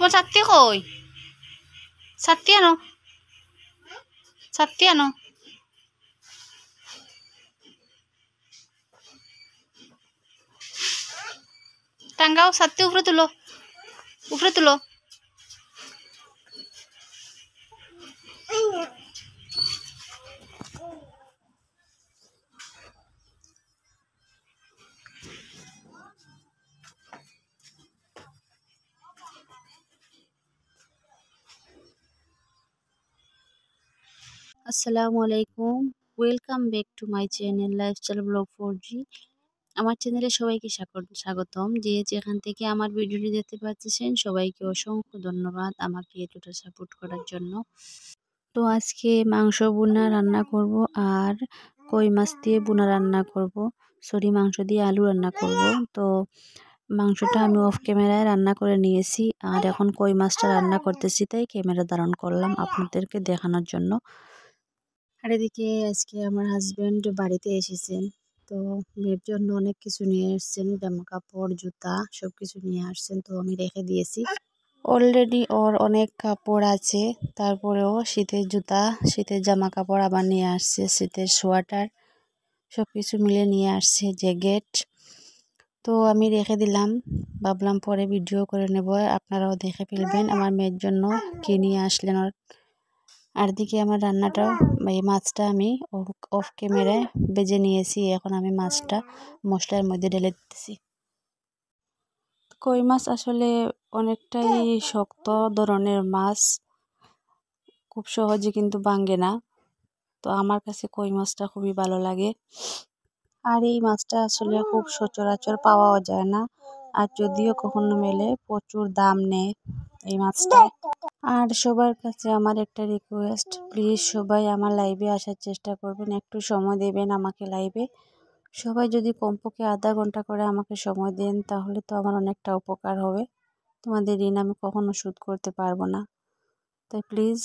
cuma satu koi satu no satu no tanggal satu ufrut lo ufrut আসসালামু আলাইকুম welcome back to my channel lifestyle blog four G আমার চ্যানেলে সবাইকে স্বাগতম যে যেখান থেকে আমার ভিডিওটি দেখতে পাচ্ছেন সবাইকে অসংখ্য ধন্যবাদ আমাকে এতটা সাপোর্ট করার জন্য তো আজকে মাংস বোনা রান্না করব আর কই মাছ দিয়ে বোনা রান্না করব সরি মাংস দিয়ে আলু রান্না করব তো মাংসটা আমি অফ ক্যামেরায় রান্না করে নিয়েছি আর এখন কই মাছটা রান্না করতেছি তাই ক্যামেরা ধারণ করলাম আপনাদেরকে দেখানোর জন্য আর এদিকে আজকে আমার হাজব্যান্ড বাড়িতে এসেছেন তো মেয়ের জন্য অনেক কিছু নিয়ে আসছেন জামা কাপড় জুতা সব কিছু নিয়ে আসছেন তো আমি রেখে দিয়েছি অলরেডি ওর অনেক কাপড় আছে তারপরেও শীতের জুতা শীতের জামা কাপড় আবার নিয়ে আসছে শীতের সোয়াটার সব কিছু মিলে নিয়ে আসছে জ্যাকেট তো আমি রেখে দিলাম ভাবলাম পরে ভিডিও করে নেব আপনারাও দেখে ফেলবেন আমার মেয়ের জন্য কিনে আসলেন আর দিকে আমার রান্নাটাও এই মাছটা আমি অফ ক্যামেরায় বেজে নিয়েছি এখন আমি মাছটা মশলার মধ্যে ঢেলে দিতেছি কই মাছ আসলে অনেকটাই শক্ত ধরনের মাছ খুব সহজে কিন্তু ভাঙে না তো আমার কাছে কই মাছটা খুবই ভালো লাগে আর এই মাছটা আসলে খুব সচরাচর পাওয়াও যায় না আর যদিও কখনো মেলে প্রচুর দাম নেয় এই মাছটা আর সবার কাছে আমার একটা রিকোয়েস্ট প্লিজ সবাই আমার লাইভে আসার চেষ্টা করবেন একটু সময় দেবেন আমাকে লাইভে সবাই যদি কমপক্ষে আধা ঘন্টা করে আমাকে সময় দেন তাহলে তো আমার অনেকটা উপকার হবে তোমাদের ঋণ আমি কখনো শোধ করতে পারবো না তাই প্লিজ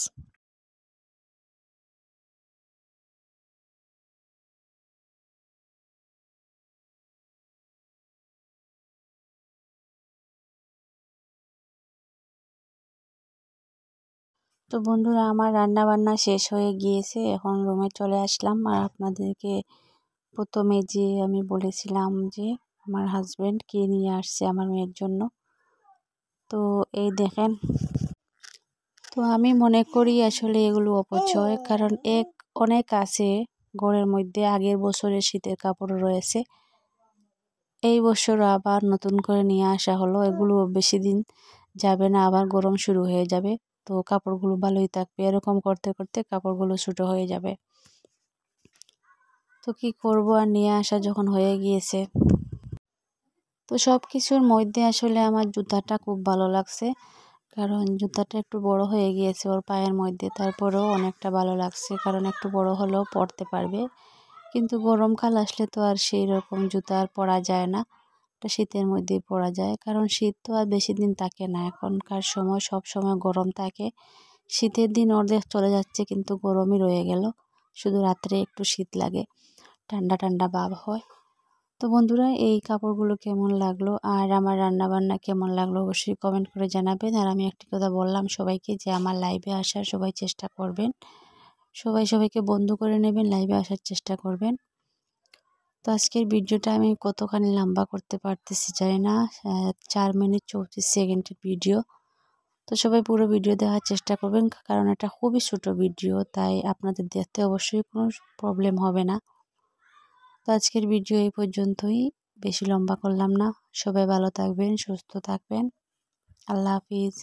তো বন্ধুরা আমার রান্না বান্না শেষ হয়ে গিয়েছে এখন রুমে চলে আসলাম আর আপনাদেরকে প্রথমে যে আমি বলেছিলাম যে আমার হাজব্যান্ড কে নিয়ে আসছে আমার মেয়ের জন্য তো এই দেখেন তো আমি মনে করি আসলে এগুলো অপচয় কারণ এক অনেক আছে ঘরের মধ্যে আগের বছরের শীতের কাপড় রয়েছে এই বছর আবার নতুন করে নিয়ে আসা হলো এগুলো বেশি দিন যাবে না আবার গরম শুরু হয়ে যাবে তো কাপড়গুলো ভালোই থাকবে এরকম করতে করতে কাপড়গুলো ছোটো হয়ে যাবে তো কি করব আর নিয়ে আসা যখন হয়ে গিয়েছে তো সব কিছুর মধ্যে আসলে আমার জুতাটা খুব ভালো লাগছে কারণ জুতাটা একটু বড় হয়ে গিয়েছে ওর পায়ের মধ্যে তারপরেও অনেকটা ভালো লাগছে কারণ একটু বড় হলেও পরতে পারবে কিন্তু গরমকাল আসলে তো আর সেই রকম জুতা আর পরা যায় না একটা শীতের মধ্যে পড়া যায় কারণ শীত তো আর বেশি দিন থাকে না এখনকার সময় সব সময় গরম থাকে শীতের দিন অর্ধেক চলে যাচ্ছে কিন্তু গরমই রয়ে গেল শুধু রাত্রে একটু শীত লাগে ঠান্ডা ঠান্ডা ভাব হয় তো বন্ধুরা এই কাপড়গুলো কেমন লাগলো আর আমার রান্নাবান্না কেমন লাগলো অবশ্যই কমেন্ট করে জানাবেন আর আমি একটি কথা বললাম সবাইকে যে আমার লাইভে আসার সবাই চেষ্টা করবেন সবাই সবাইকে বন্ধু করে নেবেন লাইভে আসার চেষ্টা করবেন তো আজকের ভিডিওটা আমি কতখানি লম্বা করতে পারতেছি জানি না চার মিনিট চৌত্রিশ সেকেন্ডের ভিডিও তো সবাই পুরো ভিডিও দেখার চেষ্টা করবেন কারণ এটা খুবই ছোটো ভিডিও তাই আপনাদের দেখতে অবশ্যই কোনো প্রবলেম হবে না তো আজকের ভিডিও এই পর্যন্তই বেশি লম্বা করলাম না সবাই ভালো থাকবেন সুস্থ থাকবেন আল্লাহ হাফিজ